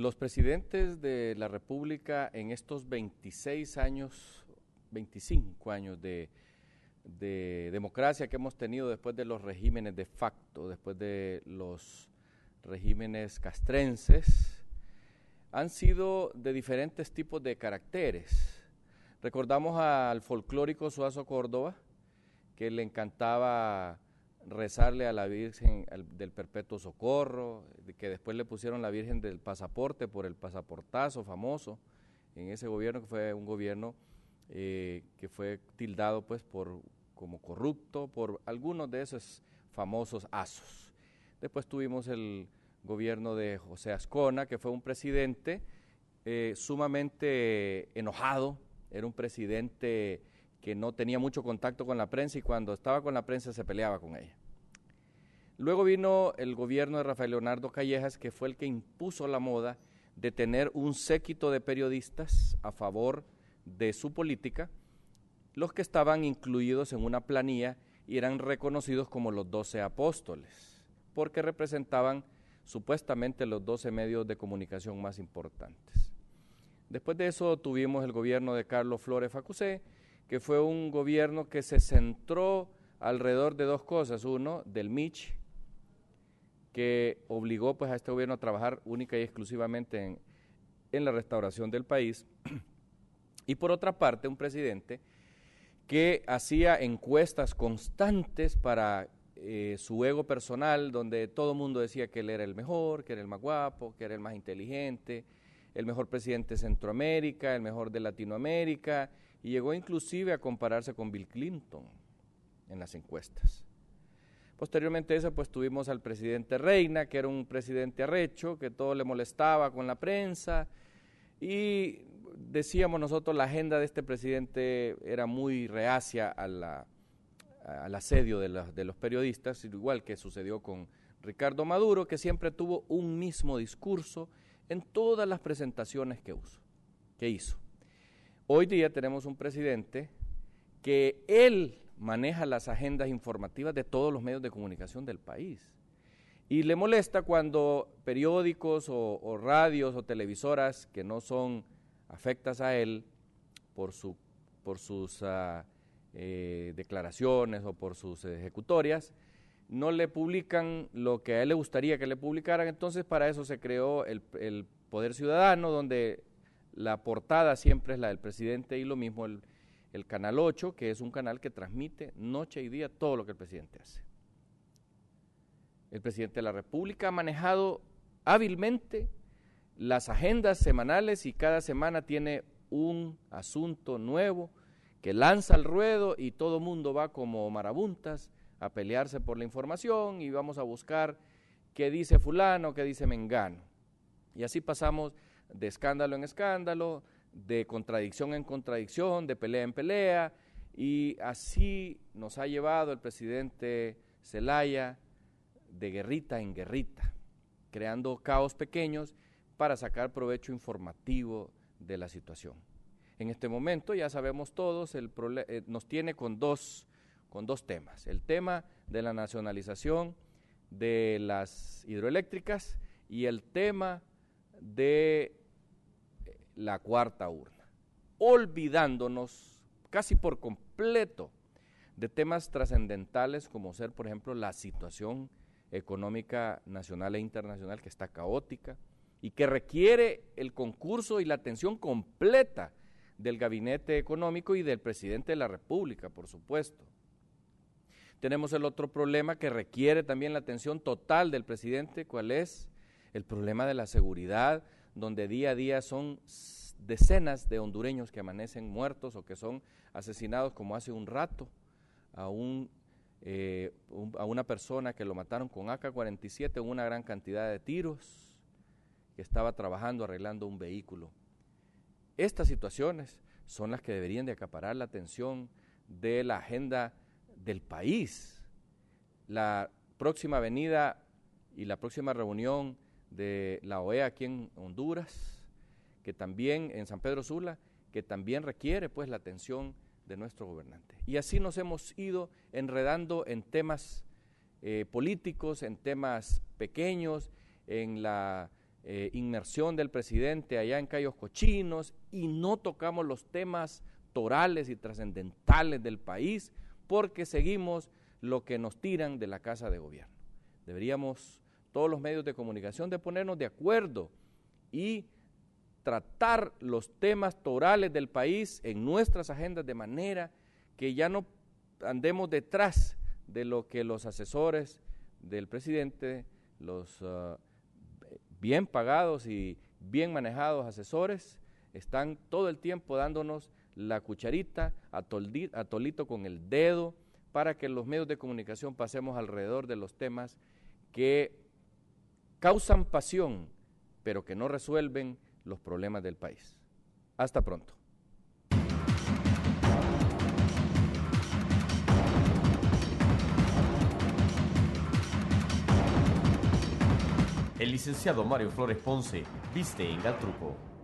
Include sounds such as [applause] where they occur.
Los presidentes de la República en estos 26 años, 25 años de, democracia que hemos tenido después de los regímenes de facto, después de los regímenes castrenses, han sido de diferentes tipos de caracteres. Recordamos al folclórico Suazo Córdoba, que le encantaba rezarle a la Virgen del Perpetuo Socorro, que después le pusieron la Virgen del Pasaporte por el pasaportazo famoso en ese gobierno, que fue un gobierno eh, que fue tildado pues por como corrupto por algunos de esos famosos asos. Después tuvimos el gobierno de José Ascona, que fue un presidente eh, sumamente enojado, era un presidente que no tenía mucho contacto con la prensa y cuando estaba con la prensa se peleaba con ella. Luego vino el gobierno de Rafael Leonardo Callejas, que fue el que impuso la moda de tener un séquito de periodistas a favor de su política, los que estaban incluidos en una planilla y eran reconocidos como los doce apóstoles, porque representaban supuestamente los 12 medios de comunicación más importantes. Después de eso tuvimos el gobierno de Carlos Flores Facusé, que fue un gobierno que se centró alrededor de dos cosas. Uno, del Mitch, que obligó pues, a este gobierno a trabajar única y exclusivamente en, la restauración del país. [clears throat] Y por otra parte, un presidente que hacía encuestas constantes para eh, su ego personal, donde todo el mundo decía que él era el mejor, que era el más guapo, que era el más inteligente, el mejor presidente de Centroamérica, el mejor de Latinoamérica, y llegó inclusive a compararse con Bill Clinton en las encuestas. Posteriormente a eso, pues tuvimos al presidente Reina, que era un presidente arrecho, que todo le molestaba con la prensa, y decíamos nosotros, la agenda de este presidente era muy reacia al asedio de, los periodistas, igual que sucedió con Ricardo Maduro, que siempre tuvo un mismo discurso en todas las presentaciones que, que hizo. Hoy día tenemos un presidente que él maneja las agendas informativas de todos los medios de comunicación del país. Y le molesta cuando periódicos o, radios o televisoras que no son afectas a él por, su, por sus ah, eh, declaraciones o por sus ejecutorias, no le publican lo que a él le gustaría que le publicaran. Entonces para eso se creó el Poder Ciudadano, donde la portada siempre es la del presidente y lo mismo el, Canal 8, que es un canal que transmite noche y día todo lo que el presidente hace. El presidente de la República ha manejado hábilmente las agendas semanales y cada semana tiene un asunto nuevo que lanza al ruedo y todo mundo va como marabuntas a pelearse por la información y vamos a buscar qué dice fulano, qué dice mengano. Y así pasamos de escándalo en escándalo, de contradicción en contradicción, de pelea en pelea, y así nos ha llevado el presidente Zelaya de guerrita en guerrita, creando caos pequeños para sacar provecho informativo de la situación. En este momento ya sabemos todos, el eh, nos tiene con dos, con dos temas. El tema de la nacionalización de las hidroeléctricas y el tema de la cuarta urna, olvidándonos casi por completo de temas trascendentales como ser, por ejemplo, la situación económica nacional e internacional que está caótica y que requiere el concurso y la atención completa del gabinete económico y del presidente de la República, por supuesto. Tenemos el otro problema que requiere también la atención total del presidente, cuál es el problema de la seguridad, donde día a día son decenas de hondureños que amanecen muertos o que son asesinados, como hace un rato, a, un, eh, a una persona que lo mataron con AK-47 una gran cantidad de tiros, que estaba trabajando arreglando un vehículo. Estas situaciones son las que deberían de acaparar la atención de la agenda del país. La próxima venida y la próxima reunión de la OEA aquí en Honduras, que también en San Pedro Sula, que también requiere pues la atención de nuestro gobernante. Y así nos hemos ido enredando en temas eh, políticos, en temas pequeños, en la eh, inmersión del presidente allá en Cayos Cochinos, y no tocamos los temas torales y trascendentales del país, porque seguimos lo que nos tiran de la Casa de Gobierno. Deberíamos todos los medios de comunicación, de ponernos de acuerdo y tratar los temas torales del país en nuestras agendas de manera que ya no andemos detrás de lo que los asesores del presidente, los ah, bien pagados y bien manejados asesores, están todo el tiempo dándonos la cucharita a tolito con el dedo para que los medios de comunicación pasemos alrededor de los temas que causan pasión, pero que no resuelven los problemas del país. Hasta pronto. El licenciado Mario Flores Ponce viste en Gatruco.